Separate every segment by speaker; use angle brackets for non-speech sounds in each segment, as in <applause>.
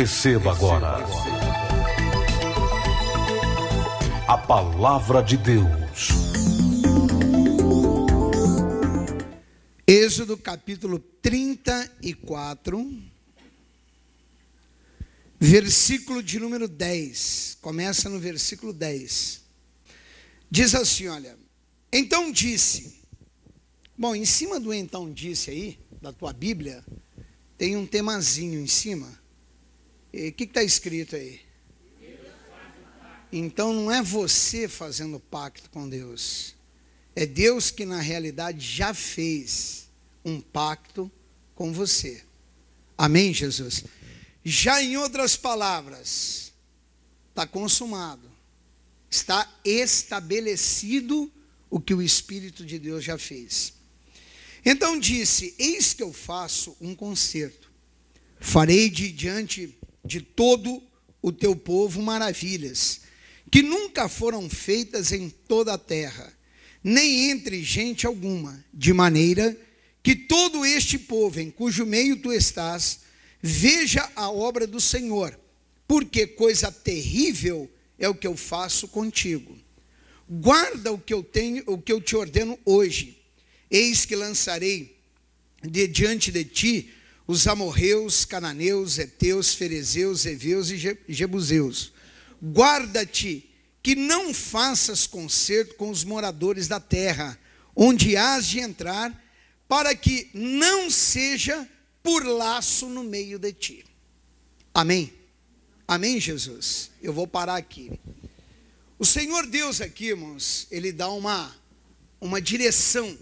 Speaker 1: Receba agora a palavra de Deus. Êxodo capítulo 34, versículo de número 10. Começa no versículo 10. Diz assim: Olha, então disse. Bom, em cima do então disse aí, da tua Bíblia, tem um temazinho em cima o que está escrito aí? Então não é você fazendo pacto com Deus. É Deus que na realidade já fez um pacto com você. Amém, Jesus? Já em outras palavras, está consumado. Está estabelecido o que o Espírito de Deus já fez. Então disse: Eis que eu faço um concerto. Farei de diante de todo o teu povo maravilhas, que nunca foram feitas em toda a terra, nem entre gente alguma, de maneira que todo este povo em cujo meio tu estás, veja a obra do Senhor, porque coisa terrível é o que eu faço contigo. Guarda o que eu tenho, o que eu te ordeno hoje. Eis que lançarei de diante de ti os amorreus, cananeus, heteus, ferezeus, heveus e jebuseus. Guarda-te que não faças concerto com os moradores da terra, onde hás de entrar, para que não seja por laço no meio de ti. Amém? Amém, Jesus? Eu vou parar aqui. O Senhor Deus aqui, irmãos, ele dá uma, uma direção,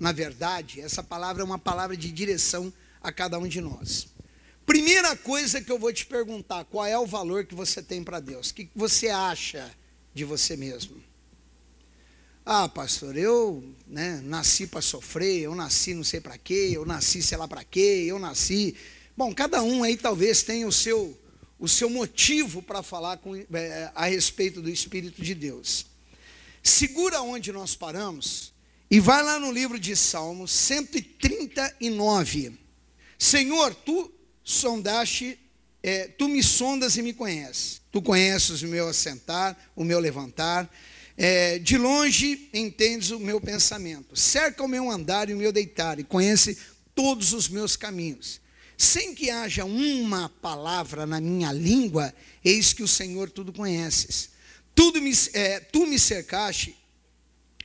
Speaker 1: na verdade, essa palavra é uma palavra de direção a cada um de nós. Primeira coisa que eu vou te perguntar: qual é o valor que você tem para Deus? O que você acha de você mesmo? Ah, pastor, eu né, nasci para sofrer, eu nasci não sei para quê, eu nasci sei lá para quê, eu nasci. Bom, cada um aí talvez tenha o seu, o seu motivo para falar com, é, a respeito do Espírito de Deus. Segura onde nós paramos e vai lá no livro de Salmos 139. Senhor, tu sondaste, é, tu me sondas e me conheces. Tu conheces o meu assentar, o meu levantar. É, de longe entendes o meu pensamento. Cerca o meu andar e o meu deitar, e conhece todos os meus caminhos. Sem que haja uma palavra na minha língua, eis que o Senhor tudo conheces. Tudo me, é, tu me cercaste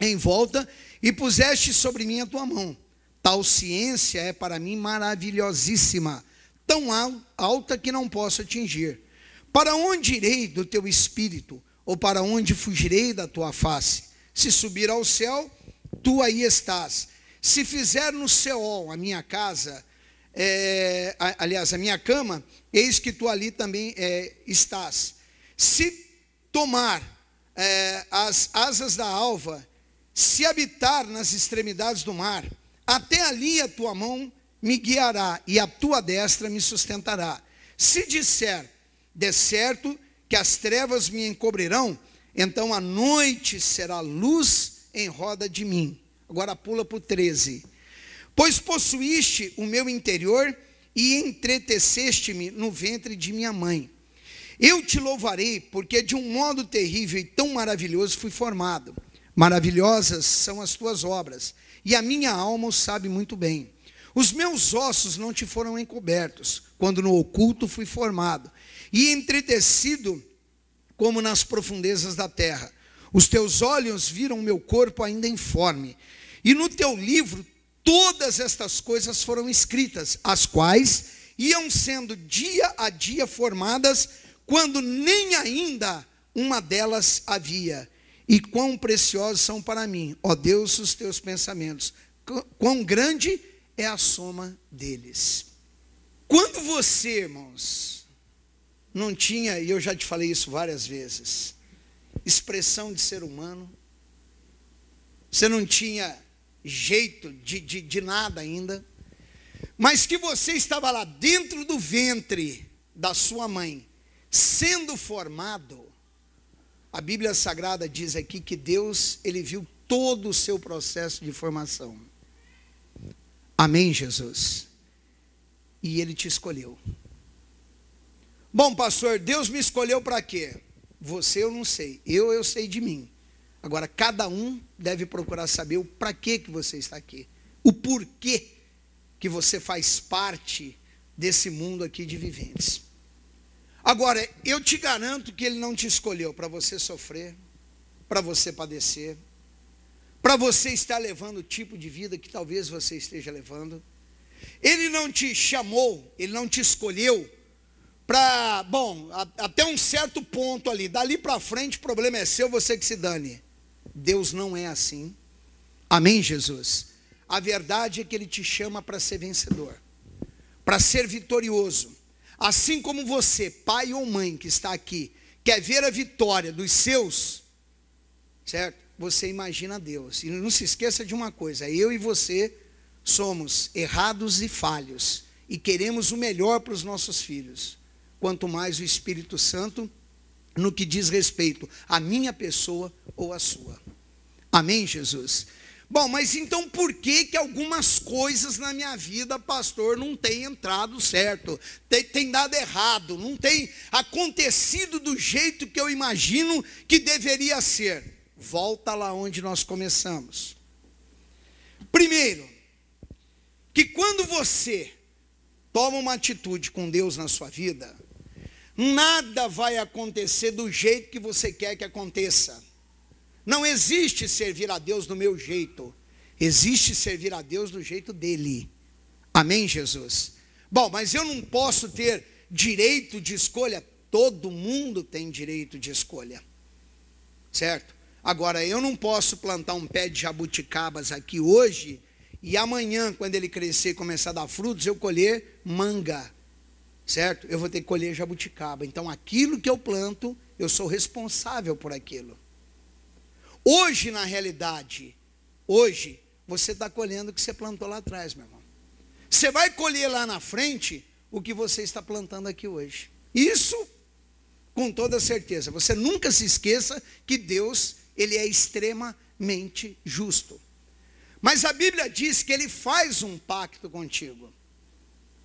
Speaker 1: em volta e puseste sobre mim a tua mão. Tal ciência é para mim maravilhosíssima, tão alta que não posso atingir. Para onde irei do teu espírito? Ou para onde fugirei da tua face? Se subir ao céu, tu aí estás. Se fizer no céu a minha casa, é, aliás, a minha cama, eis que tu ali também é, estás. Se tomar é, as asas da alva, se habitar nas extremidades do mar, até ali a tua mão me guiará e a tua destra me sustentará. Se disser, de certo que as trevas me encobrirão, então a noite será luz em roda de mim. Agora pula para o 13. Pois possuíste o meu interior e entreteceste-me no ventre de minha mãe. Eu te louvarei, porque de um modo terrível e tão maravilhoso fui formado. Maravilhosas são as tuas obras e a minha alma o sabe muito bem. Os meus ossos não te foram encobertos, quando no oculto fui formado, e entretecido como nas profundezas da terra. Os teus olhos viram meu corpo ainda informe, e no teu livro todas estas coisas foram escritas, as quais iam sendo dia a dia formadas, quando nem ainda uma delas havia. E quão preciosos são para mim, ó Deus, os teus pensamentos. Quão grande é a soma deles. Quando você, irmãos, não tinha, e eu já te falei isso várias vezes, expressão de ser humano, você não tinha jeito de, de, de nada ainda, mas que você estava lá dentro do ventre da sua mãe, sendo formado, a Bíblia Sagrada diz aqui que Deus, ele viu todo o seu processo de formação. Amém, Jesus. E ele te escolheu. Bom, pastor, Deus me escolheu para quê? Você eu não sei. Eu eu sei de mim. Agora cada um deve procurar saber o para que que você está aqui. O porquê que você faz parte desse mundo aqui de viventes. Agora, eu te garanto que Ele não te escolheu para você sofrer, para você padecer, para você estar levando o tipo de vida que talvez você esteja levando. Ele não te chamou, Ele não te escolheu para, bom, a, até um certo ponto ali, dali para frente o problema é seu, você que se dane. Deus não é assim. Amém, Jesus? A verdade é que Ele te chama para ser vencedor, para ser vitorioso Assim como você, pai ou mãe que está aqui, quer ver a vitória dos seus, certo? Você imagina Deus. E não se esqueça de uma coisa: eu e você somos errados e falhos e queremos o melhor para os nossos filhos. Quanto mais o Espírito Santo no que diz respeito à minha pessoa ou à sua. Amém, Jesus? Bom, mas então por que que algumas coisas na minha vida, pastor, não tem entrado certo, tem, tem dado errado, não tem acontecido do jeito que eu imagino que deveria ser? Volta lá onde nós começamos. Primeiro, que quando você toma uma atitude com Deus na sua vida, nada vai acontecer do jeito que você quer que aconteça. Não existe servir a Deus do meu jeito. Existe servir a Deus do jeito dele. Amém, Jesus? Bom, mas eu não posso ter direito de escolha. Todo mundo tem direito de escolha. Certo? Agora, eu não posso plantar um pé de jabuticabas aqui hoje e amanhã, quando ele crescer e começar a dar frutos, eu colher manga. Certo? Eu vou ter que colher jabuticaba. Então, aquilo que eu planto, eu sou responsável por aquilo. Hoje, na realidade, hoje, você está colhendo o que você plantou lá atrás, meu irmão. Você vai colher lá na frente o que você está plantando aqui hoje. Isso com toda certeza. Você nunca se esqueça que Deus, ele é extremamente justo. Mas a Bíblia diz que ele faz um pacto contigo.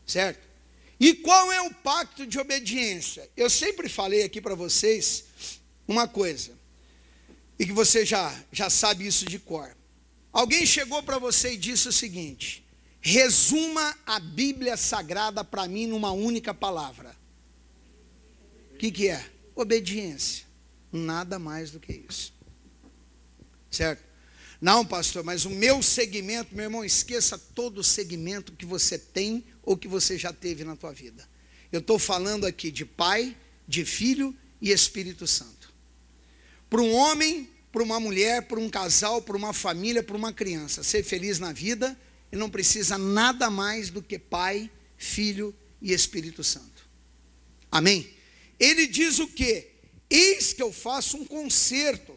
Speaker 1: Certo? E qual é o pacto de obediência? Eu sempre falei aqui para vocês uma coisa e que você já, já sabe isso de cor. Alguém chegou para você e disse o seguinte: resuma a Bíblia Sagrada para mim numa única palavra. O que, que é? Obediência. Nada mais do que isso. Certo? Não, pastor, mas o meu segmento, meu irmão, esqueça todo o segmento que você tem ou que você já teve na tua vida. Eu estou falando aqui de Pai, de Filho e Espírito Santo para um homem, para uma mulher, para um casal, para uma família, para uma criança. Ser feliz na vida e não precisa nada mais do que Pai, Filho e Espírito Santo. Amém? Ele diz o que? Eis que eu faço um concerto,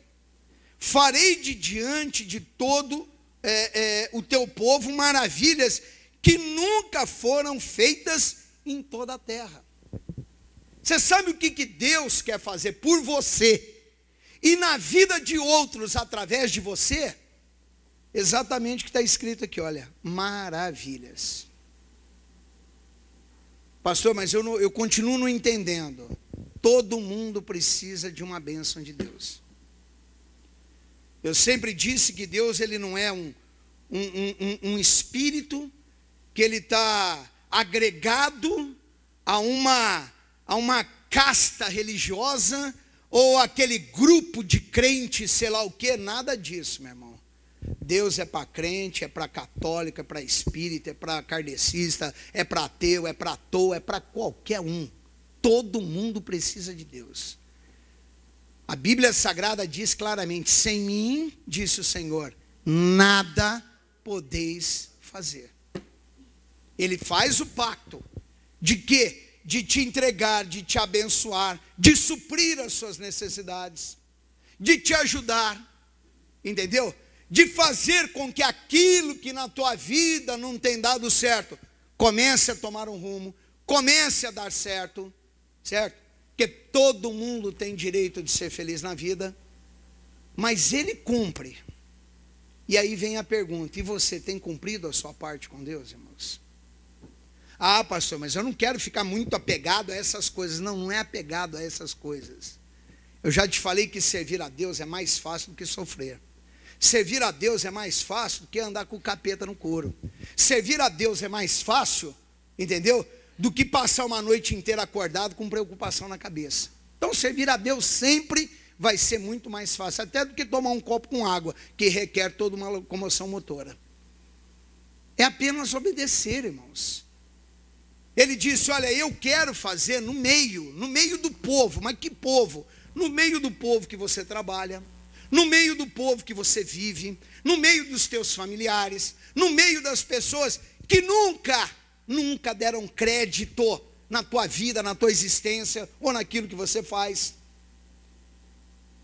Speaker 1: farei de diante de todo é, é, o teu povo maravilhas que nunca foram feitas em toda a terra. Você sabe o que, que Deus quer fazer por você? e na vida de outros através de você, exatamente o que está escrito aqui, olha, maravilhas. Pastor, mas eu, não, eu continuo não entendendo. Todo mundo precisa de uma bênção de Deus. Eu sempre disse que Deus ele não é um, um, um, um espírito que ele está agregado a uma, a uma casta religiosa ou aquele grupo de crente, sei lá o que, nada disso, meu irmão. Deus é para crente, é para católico, é para espírita, é para kardecista, é para ateu, é para toa, é para qualquer um. Todo mundo precisa de Deus. A Bíblia Sagrada diz claramente: sem mim, disse o Senhor, nada podeis fazer. Ele faz o pacto de que de te entregar, de te abençoar, de suprir as suas necessidades, de te ajudar, entendeu? De fazer com que aquilo que na tua vida não tem dado certo comece a tomar um rumo, comece a dar certo, certo? Porque todo mundo tem direito de ser feliz na vida, mas ele cumpre. E aí vem a pergunta: e você tem cumprido a sua parte com Deus, irmãos? Ah, pastor, mas eu não quero ficar muito apegado a essas coisas. Não, não é apegado a essas coisas. Eu já te falei que servir a Deus é mais fácil do que sofrer. Servir a Deus é mais fácil do que andar com o capeta no couro. Servir a Deus é mais fácil, entendeu? Do que passar uma noite inteira acordado com preocupação na cabeça. Então, servir a Deus sempre vai ser muito mais fácil, até do que tomar um copo com água, que requer toda uma locomoção motora. É apenas obedecer, irmãos. Ele disse: Olha, eu quero fazer no meio, no meio do povo, mas que povo? No meio do povo que você trabalha, no meio do povo que você vive, no meio dos teus familiares, no meio das pessoas que nunca, nunca deram crédito na tua vida, na tua existência ou naquilo que você faz.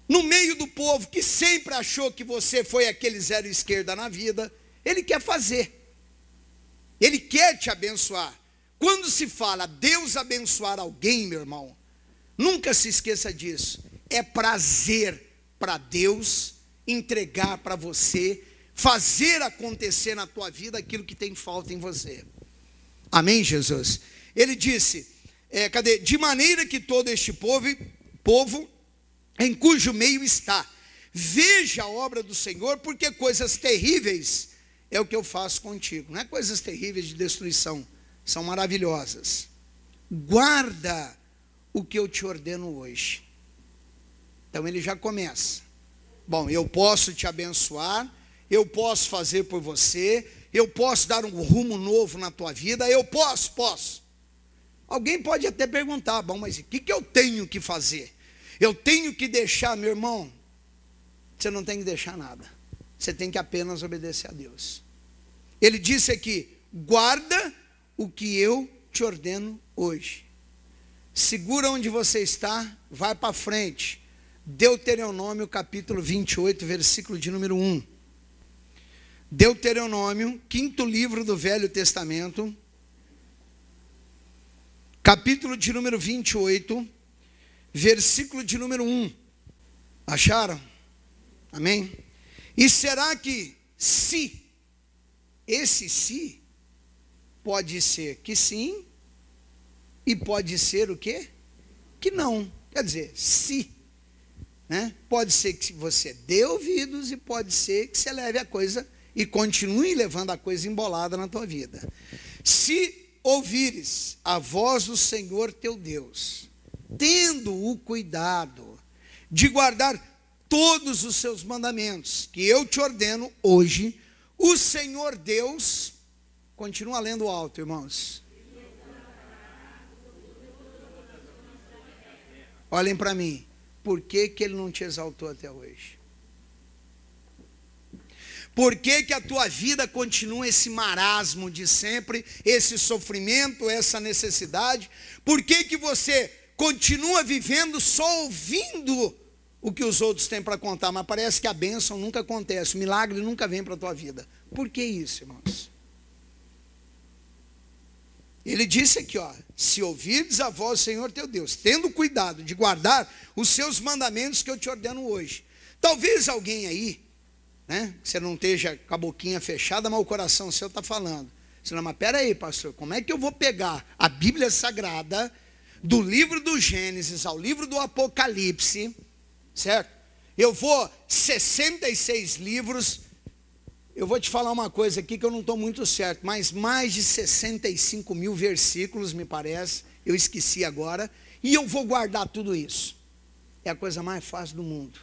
Speaker 1: No meio do povo que sempre achou que você foi aquele zero esquerda na vida, ele quer fazer. Ele quer te abençoar. Quando se fala Deus abençoar alguém, meu irmão, nunca se esqueça disso. É prazer para Deus entregar para você, fazer acontecer na tua vida aquilo que tem falta em você. Amém, Jesus? Ele disse: é, cadê? De maneira que todo este povo, povo em cujo meio está, veja a obra do Senhor, porque coisas terríveis é o que eu faço contigo, não é coisas terríveis de destruição são maravilhosas. Guarda o que eu te ordeno hoje. Então ele já começa. Bom, eu posso te abençoar, eu posso fazer por você, eu posso dar um rumo novo na tua vida, eu posso, posso. Alguém pode até perguntar, bom, mas o que, que eu tenho que fazer? Eu tenho que deixar, meu irmão? Você não tem que deixar nada. Você tem que apenas obedecer a Deus. Ele disse aqui: guarda o que eu te ordeno hoje. Segura onde você está, vai para frente. Deuteronômio capítulo 28, versículo de número 1. Deuteronômio, quinto livro do Velho Testamento, capítulo de número 28, versículo de número 1. Acharam? Amém? E será que se, esse se, Pode ser que sim e pode ser o quê? Que não. Quer dizer, se. Né? Pode ser que você dê ouvidos e pode ser que você leve a coisa e continue levando a coisa embolada na tua vida. Se ouvires a voz do Senhor teu Deus, tendo o cuidado de guardar todos os seus mandamentos que eu te ordeno hoje, o Senhor Deus Continua lendo alto, irmãos. Olhem para mim. Por que, que ele não te exaltou até hoje? Por que, que a tua vida continua esse marasmo de sempre, esse sofrimento, essa necessidade? Por que, que você continua vivendo só ouvindo o que os outros têm para contar, mas parece que a bênção nunca acontece, o milagre nunca vem para a tua vida? Por que isso, irmãos? Ele disse aqui, ó, se ouvirdes a voz do Senhor teu Deus, tendo cuidado de guardar os seus mandamentos que eu te ordeno hoje. Talvez alguém aí, né, você não esteja com a boquinha fechada, mas o coração seu está falando. Você não, mas peraí, pastor, como é que eu vou pegar a Bíblia Sagrada, do livro do Gênesis ao livro do Apocalipse, certo? Eu vou 66 livros eu vou te falar uma coisa aqui que eu não estou muito certo, mas mais de 65 mil versículos, me parece, eu esqueci agora, e eu vou guardar tudo isso. É a coisa mais fácil do mundo.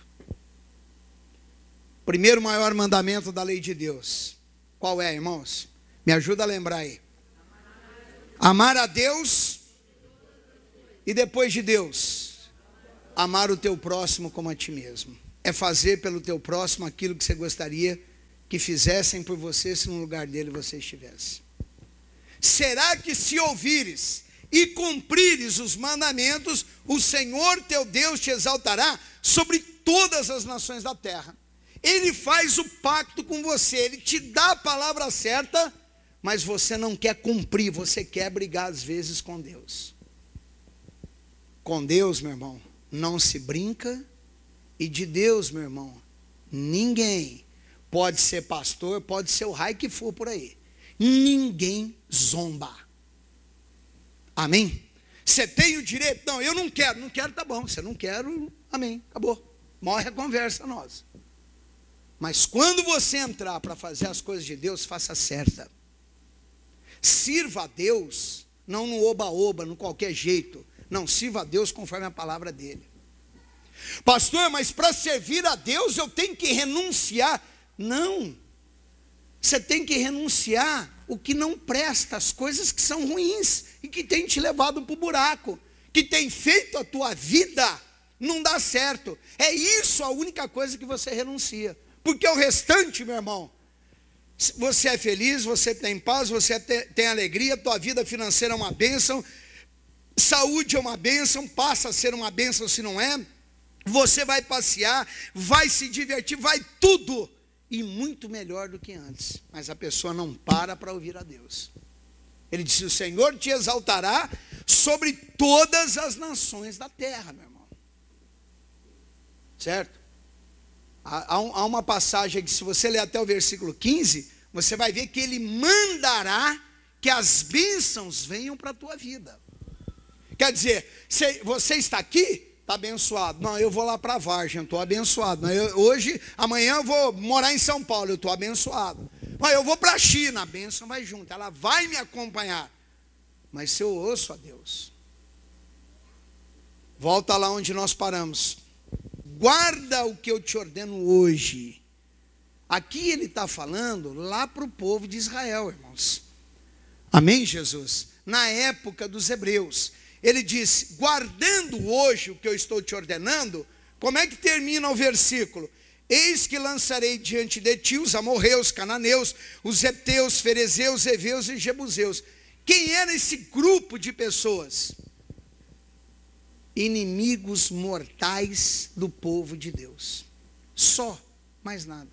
Speaker 1: Primeiro maior mandamento da lei de Deus. Qual é, irmãos? Me ajuda a lembrar aí. Amar a Deus e depois de Deus, amar o teu próximo como a ti mesmo. É fazer pelo teu próximo aquilo que você gostaria que fizessem por você se no lugar dele você estivesse. Será que se ouvires e cumprires os mandamentos, o Senhor teu Deus te exaltará sobre todas as nações da terra? Ele faz o pacto com você, ele te dá a palavra certa, mas você não quer cumprir, você quer brigar às vezes com Deus. Com Deus, meu irmão, não se brinca, e de Deus, meu irmão, ninguém pode ser pastor, pode ser o raio que for por aí. Ninguém zomba. Amém? Você tem o direito? Não, eu não quero. Não quero, tá bom. Você não quer, amém. Acabou. Morre a conversa nossa. Mas quando você entrar para fazer as coisas de Deus, faça certa. Sirva a Deus, não no oba-oba, no qualquer jeito. Não, sirva a Deus conforme a palavra dele. Pastor, mas para servir a Deus eu tenho que renunciar. Não. Você tem que renunciar o que não presta, as coisas que são ruins e que tem te levado para o buraco, que tem feito a tua vida não dar certo. É isso a única coisa que você renuncia. Porque o restante, meu irmão, você é feliz, você tem paz, você tem alegria, tua vida financeira é uma bênção, saúde é uma bênção, passa a ser uma bênção se não é. Você vai passear, vai se divertir, vai tudo e muito melhor do que antes. Mas a pessoa não para para ouvir a Deus. Ele disse: O Senhor te exaltará sobre todas as nações da terra, meu irmão. Certo? Há, há uma passagem que, se você ler até o versículo 15, você vai ver que ele mandará que as bênçãos venham para a tua vida. Quer dizer, você está aqui, Está abençoado. Não, eu vou lá para Vargem, estou abençoado. Não, eu, hoje, amanhã eu vou morar em São Paulo, eu estou abençoado. Mas eu vou para a China, a bênção vai junto, ela vai me acompanhar. Mas se eu ouço a Deus, volta lá onde nós paramos. Guarda o que eu te ordeno hoje. Aqui ele está falando lá para o povo de Israel, irmãos. Amém, Jesus? Na época dos hebreus. Ele diz: guardando hoje o que eu estou te ordenando, como é que termina o versículo? Eis que lançarei diante de ti os amorreus, cananeus, os heteus, ferezeus, heveus e jebuseus. Quem era esse grupo de pessoas? Inimigos mortais do povo de Deus. Só, mais nada.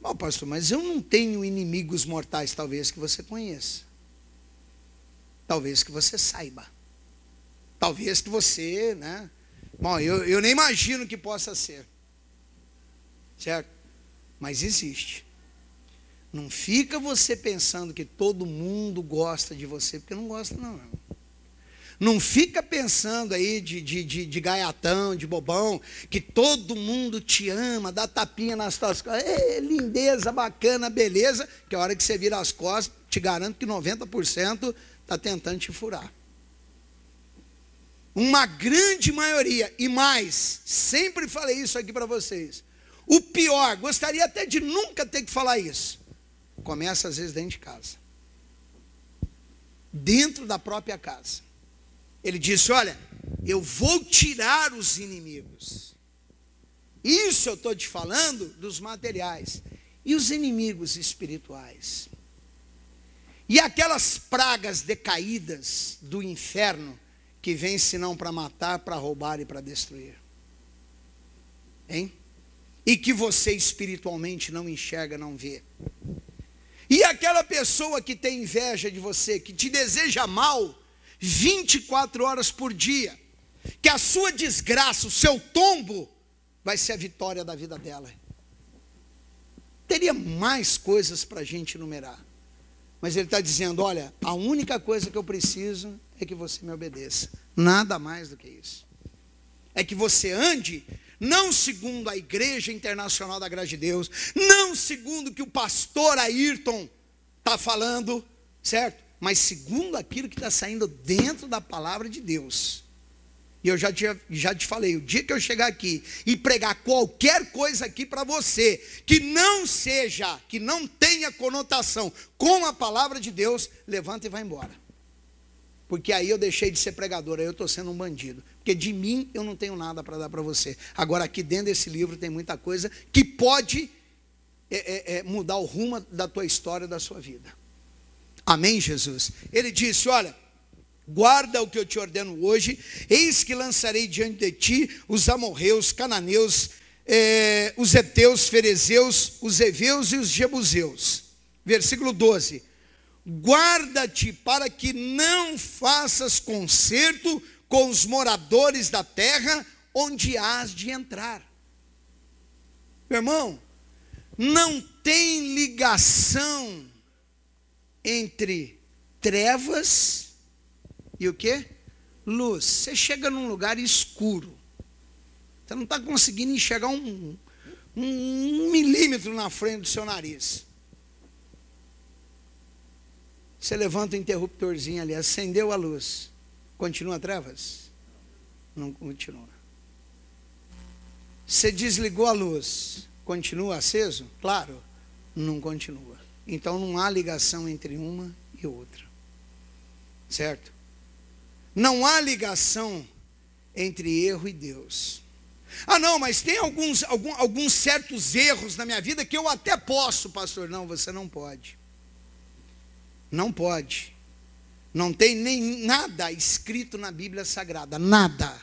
Speaker 1: Bom, pastor, mas eu não tenho inimigos mortais, talvez, que você conheça. Talvez que você saiba. Talvez que você, né? Bom, eu, eu nem imagino que possa ser. Certo? Mas existe. Não fica você pensando que todo mundo gosta de você, porque não gosta, não. Não fica pensando aí de, de, de, de gaiatão, de bobão, que todo mundo te ama, dá tapinha nas tuas costas. É, lindeza, bacana, beleza, que a hora que você vira as costas, te garanto que 90% está tentando te furar. Uma grande maioria, e mais, sempre falei isso aqui para vocês. O pior, gostaria até de nunca ter que falar isso. Começa às vezes dentro de casa. Dentro da própria casa. Ele disse: Olha, eu vou tirar os inimigos. Isso eu estou te falando dos materiais. E os inimigos espirituais? E aquelas pragas decaídas do inferno que vêm senão para matar, para roubar e para destruir. Hein? E que você espiritualmente não enxerga, não vê. E aquela pessoa que tem inveja de você, que te deseja mal 24 horas por dia, que a sua desgraça, o seu tombo, vai ser a vitória da vida dela. Teria mais coisas para a gente enumerar. Mas ele está dizendo: olha, a única coisa que eu preciso é que você me obedeça. Nada mais do que isso. É que você ande não segundo a Igreja Internacional da Graça de Deus, não segundo o que o pastor Ayrton está falando, certo? Mas segundo aquilo que está saindo dentro da palavra de Deus. E eu já te, já te falei, o dia que eu chegar aqui e pregar qualquer coisa aqui para você, que não seja, que não tenha conotação com a palavra de Deus, levanta e vai embora. Porque aí eu deixei de ser pregador, aí eu estou sendo um bandido. Porque de mim eu não tenho nada para dar para você. Agora, aqui dentro desse livro tem muita coisa que pode é, é, é, mudar o rumo da tua história, da sua vida. Amém, Jesus? Ele disse: olha. Guarda o que eu te ordeno hoje, eis que lançarei diante de ti os amorreus, cananeus, eh, os heteus, ferezeus, os eveus e os jebuseus. Versículo 12: Guarda-te para que não faças concerto com os moradores da terra onde hás de entrar. Meu irmão, não tem ligação entre trevas e o que? Luz. Você chega num lugar escuro. Você não está conseguindo enxergar um, um milímetro na frente do seu nariz. Você levanta o interruptorzinho ali, acendeu a luz. Continua trevas? Não continua. Você desligou a luz. Continua aceso? Claro, não continua. Então não há ligação entre uma e outra. Certo? Não há ligação entre erro e Deus. Ah, não, mas tem alguns, algum, alguns certos erros na minha vida que eu até posso, pastor. Não, você não pode. Não pode. Não tem nem nada escrito na Bíblia Sagrada, nada.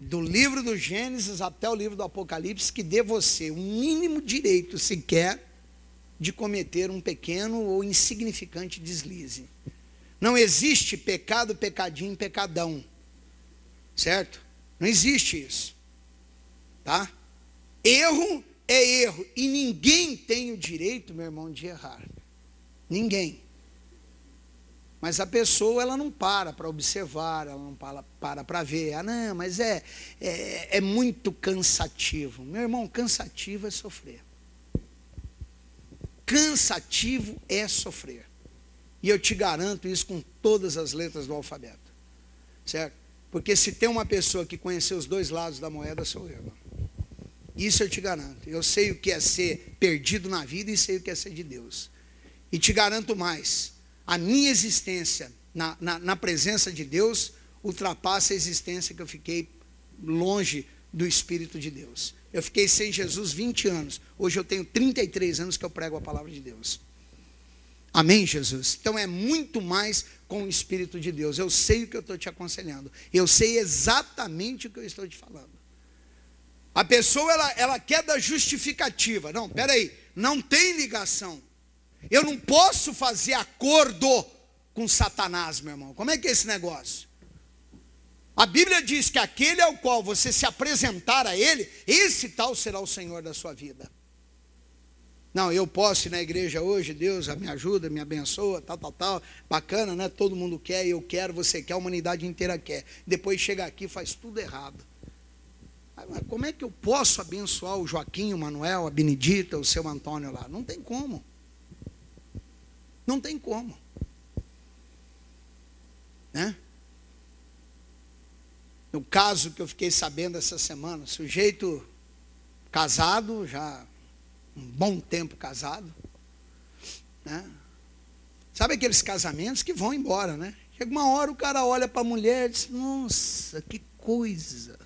Speaker 1: Do livro do Gênesis até o livro do Apocalipse que dê você o um mínimo direito sequer de cometer um pequeno ou insignificante deslize. Não existe pecado, pecadinho, pecadão. Certo? Não existe isso. Tá? Erro é erro. E ninguém tem o direito, meu irmão, de errar. Ninguém. Mas a pessoa ela não para para observar, ela não para para ver. Ah, não, mas é, é, é muito cansativo. Meu irmão, cansativo é sofrer. Cansativo é sofrer. E eu te garanto isso com todas as letras do alfabeto. Certo? Porque se tem uma pessoa que conheceu os dois lados da moeda, sou eu. Isso eu te garanto. Eu sei o que é ser perdido na vida e sei o que é ser de Deus. E te garanto mais: a minha existência na, na, na presença de Deus ultrapassa a existência que eu fiquei longe do Espírito de Deus. Eu fiquei sem Jesus 20 anos. Hoje eu tenho 33 anos que eu prego a palavra de Deus. Amém, Jesus? Então é muito mais com o Espírito de Deus. Eu sei o que eu estou te aconselhando. Eu sei exatamente o que eu estou te falando. A pessoa, ela, ela quer da justificativa. Não, peraí, não tem ligação. Eu não posso fazer acordo com Satanás, meu irmão. Como é que é esse negócio? A Bíblia diz que aquele ao qual você se apresentar a ele, esse tal será o Senhor da sua vida. Não, eu posso ir na igreja hoje, Deus me ajuda, me abençoa, tal, tal, tal. Bacana, né? Todo mundo quer, eu quero, você quer, a humanidade inteira quer. Depois chega aqui faz tudo errado. Ah, como é que eu posso abençoar o Joaquim, o Manuel, a Benedita, o seu Antônio lá? Não tem como. Não tem como. Né? No caso que eu fiquei sabendo essa semana, sujeito casado, já um bom tempo casado. Né? Sabe aqueles casamentos que vão embora, né? Chega uma hora o cara olha para a mulher e diz: Nossa, que coisa.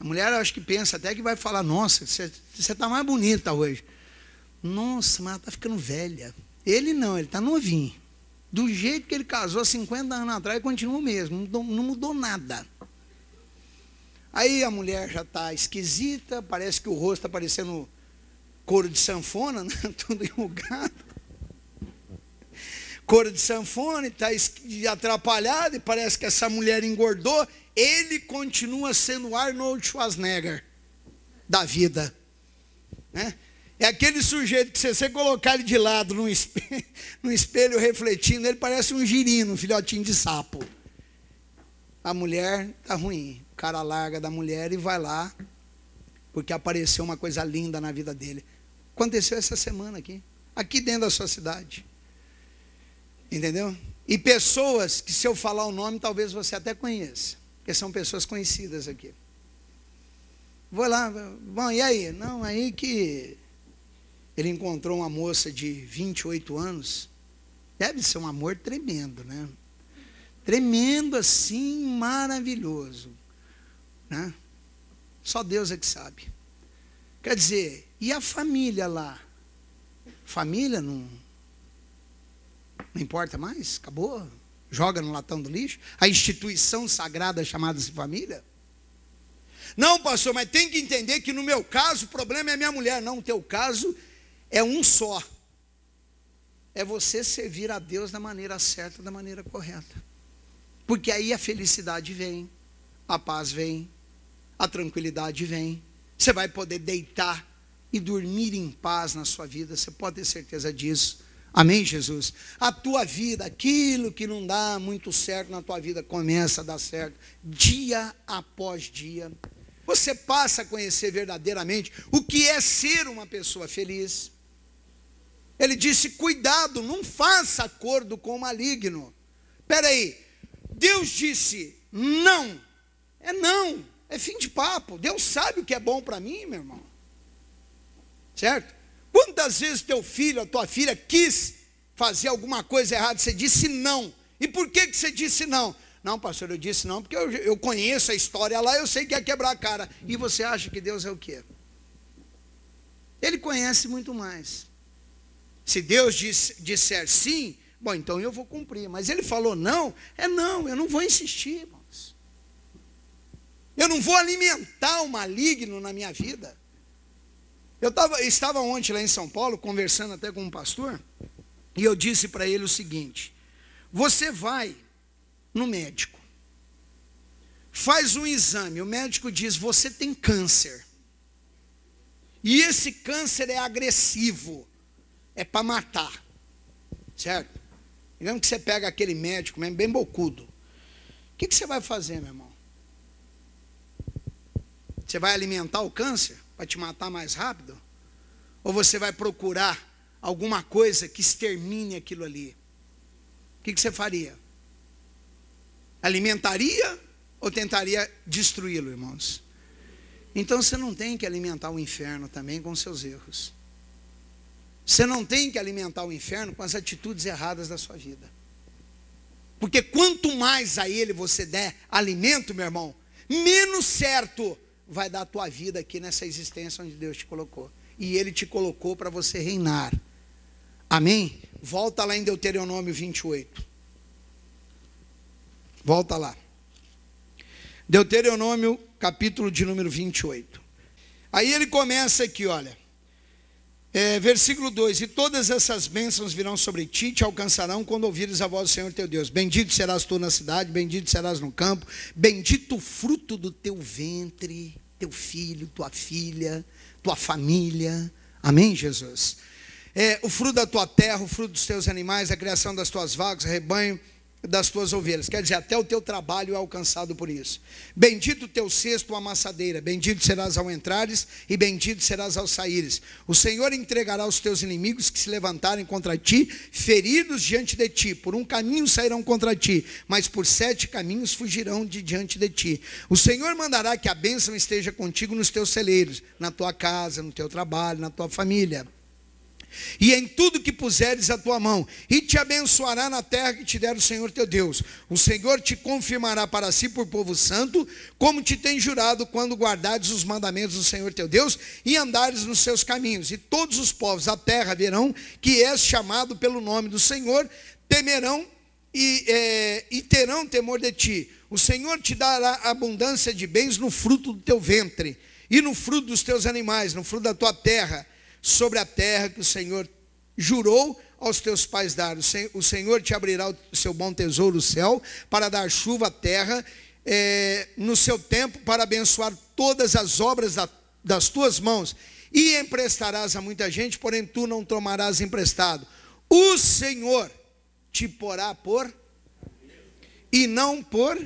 Speaker 1: A mulher acho que pensa até que vai falar: Nossa, você está mais bonita hoje. Nossa, mas ela está ficando velha. Ele não, ele está novinho. Do jeito que ele casou 50 anos atrás, continua o mesmo, não mudou nada. Aí a mulher já está esquisita, parece que o rosto está parecendo couro de sanfona, <laughs> né? tudo enrugado. Couro de sanfona, está atrapalhado e parece que essa mulher engordou. Ele continua sendo Arnold Schwarzenegger da vida. Né? É aquele sujeito que se você colocar ele de lado no espelho, <laughs> no espelho refletindo, ele parece um girino, um filhotinho de sapo. A mulher está ruim, cara larga da mulher e vai lá, porque apareceu uma coisa linda na vida dele. Aconteceu essa semana aqui, aqui dentro da sua cidade. Entendeu? E pessoas que, se eu falar o nome, talvez você até conheça, porque são pessoas conhecidas aqui. Vou lá, bom, e aí? Não, aí que ele encontrou uma moça de 28 anos. Deve ser um amor tremendo, né? Tremendo assim, maravilhoso. Né? Só Deus é que sabe. Quer dizer, e a família lá? Família não, não importa mais? Acabou? Joga no latão do lixo? A instituição sagrada chamada-se família? Não, pastor, mas tem que entender que no meu caso o problema é minha mulher. Não, o teu caso é um só. É você servir a Deus da maneira certa, da maneira correta. Porque aí a felicidade vem, a paz vem, a tranquilidade vem. Você vai poder deitar e dormir em paz na sua vida, você pode ter certeza disso. Amém, Jesus? A tua vida, aquilo que não dá muito certo na tua vida, começa a dar certo, dia após dia. Você passa a conhecer verdadeiramente o que é ser uma pessoa feliz. Ele disse: cuidado, não faça acordo com o maligno. Peraí, Deus disse: não, é não. É fim de papo. Deus sabe o que é bom para mim, meu irmão. Certo? Quantas vezes teu filho, a tua filha quis fazer alguma coisa errada, você disse não. E por que, que você disse não? Não, pastor, eu disse não, porque eu, eu conheço a história lá, eu sei que é quebrar a cara. E você acha que Deus é o quê? Ele conhece muito mais. Se Deus disse, disser sim, bom, então eu vou cumprir. Mas ele falou não, é não, eu não vou insistir. Eu não vou alimentar o maligno na minha vida. Eu tava, estava ontem lá em São Paulo, conversando até com um pastor, e eu disse para ele o seguinte: você vai no médico, faz um exame, o médico diz: você tem câncer. E esse câncer é agressivo, é para matar. Certo? Lembra que você pega aquele médico mesmo, bem bocudo. O que, que você vai fazer, meu irmão? Você vai alimentar o câncer para te matar mais rápido? Ou você vai procurar alguma coisa que extermine aquilo ali? O que, que você faria? Alimentaria ou tentaria destruí-lo, irmãos? Então você não tem que alimentar o inferno também com seus erros. Você não tem que alimentar o inferno com as atitudes erradas da sua vida. Porque quanto mais a ele você der alimento, meu irmão, menos certo vai dar a tua vida aqui nessa existência onde Deus te colocou. E Ele te colocou para você reinar. Amém? Volta lá em Deuteronômio 28. Volta lá. Deuteronômio, capítulo de número 28. Aí ele começa aqui, olha. É, versículo 2: E todas essas bênçãos virão sobre ti, te alcançarão quando ouvires a voz do Senhor teu Deus. Bendito serás tu na cidade, bendito serás no campo, bendito o fruto do teu ventre, teu filho, tua filha, tua família. Amém, Jesus? É, o fruto da tua terra, o fruto dos teus animais, a criação das tuas vagas, rebanho das tuas ovelhas. Quer dizer, até o teu trabalho é alcançado por isso. Bendito teu cesto, amassadeira, bendito serás ao entrares e bendito serás ao saíres. O Senhor entregará os teus inimigos que se levantarem contra ti, feridos diante de ti. Por um caminho sairão contra ti, mas por sete caminhos fugirão de diante de ti. O Senhor mandará que a bênção esteja contigo nos teus celeiros, na tua casa, no teu trabalho, na tua família e em tudo que puseres a tua mão, e te abençoará na terra que te der o Senhor teu Deus. O Senhor te confirmará para si por povo santo, como te tem jurado quando guardares os mandamentos do Senhor teu Deus e andares nos seus caminhos. E todos os povos da terra verão que és chamado pelo nome do Senhor, temerão e, é, e terão temor de ti. O Senhor te dará abundância de bens no fruto do teu ventre, e no fruto dos teus animais, no fruto da tua terra sobre a terra que o Senhor jurou aos teus pais dar. O Senhor te abrirá o seu bom tesouro, o céu, para dar chuva à terra, é, no seu tempo, para abençoar todas as obras da, das tuas mãos. E emprestarás a muita gente, porém tu não tomarás emprestado. O Senhor te porá por e não por,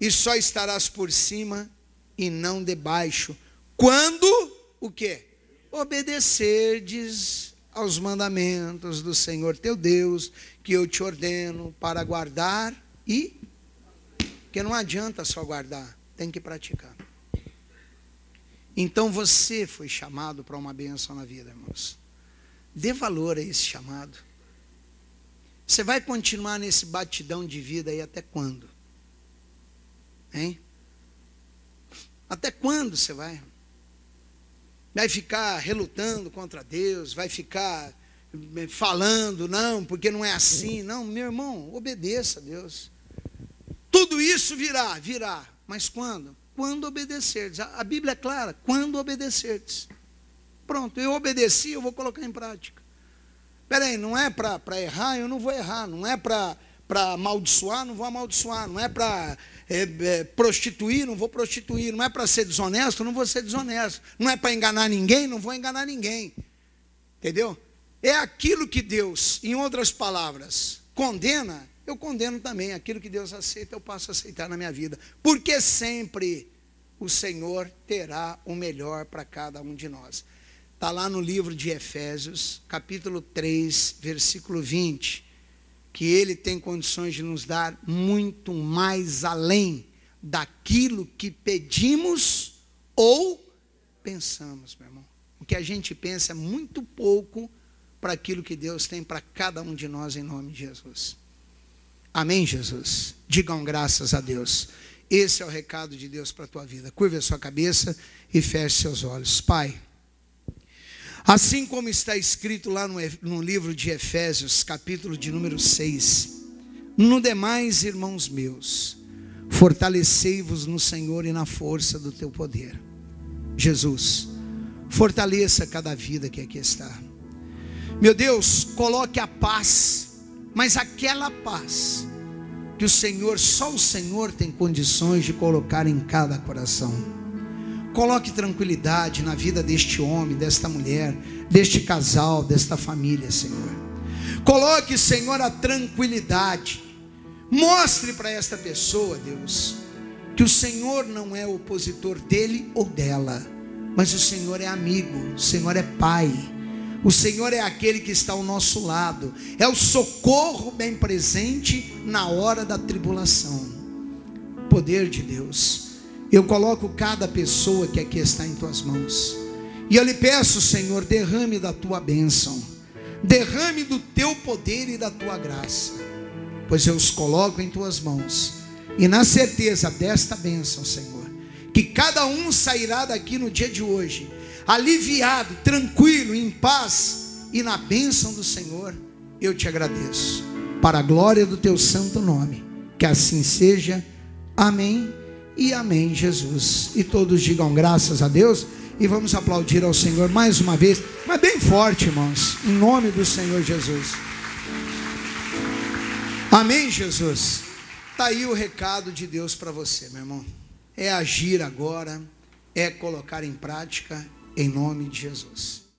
Speaker 1: e só estarás por cima e não debaixo. Quando o que? obedecerdes aos mandamentos do Senhor teu Deus, que eu te ordeno para guardar e que não adianta só guardar, tem que praticar. Então você foi chamado para uma benção na vida, irmãos. Dê valor a esse chamado. Você vai continuar nesse batidão de vida aí até quando? Hein? Até quando você vai? vai ficar relutando contra Deus, vai ficar eh, falando, não, porque não é assim. Não, meu irmão, obedeça a Deus. Tudo isso virá, virá. Mas quando? Quando obedecerdes. A Bíblia é clara, quando obedecerdes. Pronto, eu obedeci, eu vou colocar em prática. Peraí, não é para errar, eu não vou errar. Não é para para amaldiçoar, não vou amaldiçoar. Não é para é, é, prostituir, não vou prostituir. Não é para ser desonesto, não vou ser desonesto. Não é para enganar ninguém, não vou enganar ninguém. Entendeu? É aquilo que Deus, em outras palavras, condena, eu condeno também. Aquilo que Deus aceita, eu passo a aceitar na minha vida. Porque sempre o Senhor terá o melhor para cada um de nós. Está lá no livro de Efésios, capítulo 3, versículo 20 que Ele tem condições de nos dar muito mais além daquilo que pedimos ou pensamos, meu irmão. O que a gente pensa é muito pouco para aquilo que Deus tem para cada um de nós em nome de Jesus. Amém, Jesus? Digam graças a Deus. Esse é o recado de Deus para a tua vida. Curva a sua cabeça e feche seus olhos. Pai. Assim como está escrito lá no, no livro de Efésios, capítulo de número 6. No demais, irmãos meus, fortalecei-vos no Senhor e na força do teu poder. Jesus, fortaleça cada vida que aqui está. Meu Deus, coloque a paz, mas aquela paz que o Senhor, só o Senhor tem condições de colocar em cada coração. Coloque tranquilidade na vida deste homem, desta mulher, deste casal, desta família, Senhor. Coloque, Senhor, a tranquilidade. Mostre para esta pessoa, Deus, que o Senhor não é opositor dele ou dela, mas o Senhor é amigo, o Senhor é pai. O Senhor é aquele que está ao nosso lado, é o socorro bem presente na hora da tribulação. Poder de Deus. Eu coloco cada pessoa que aqui está em tuas mãos. E eu lhe peço, Senhor, derrame da tua bênção, derrame do teu poder e da tua graça, pois eu os coloco em tuas mãos. E na certeza desta bênção, Senhor, que cada um sairá daqui no dia de hoje, aliviado, tranquilo, em paz e na bênção do Senhor, eu te agradeço. Para a glória do teu santo nome, que assim seja. Amém e amém, Jesus. E todos digam graças a Deus e vamos aplaudir ao Senhor mais uma vez, mas bem forte, irmãos, em nome do Senhor Jesus. Amém, Jesus. Está aí o recado de Deus para você, meu irmão. É agir agora, é colocar em prática em nome de Jesus.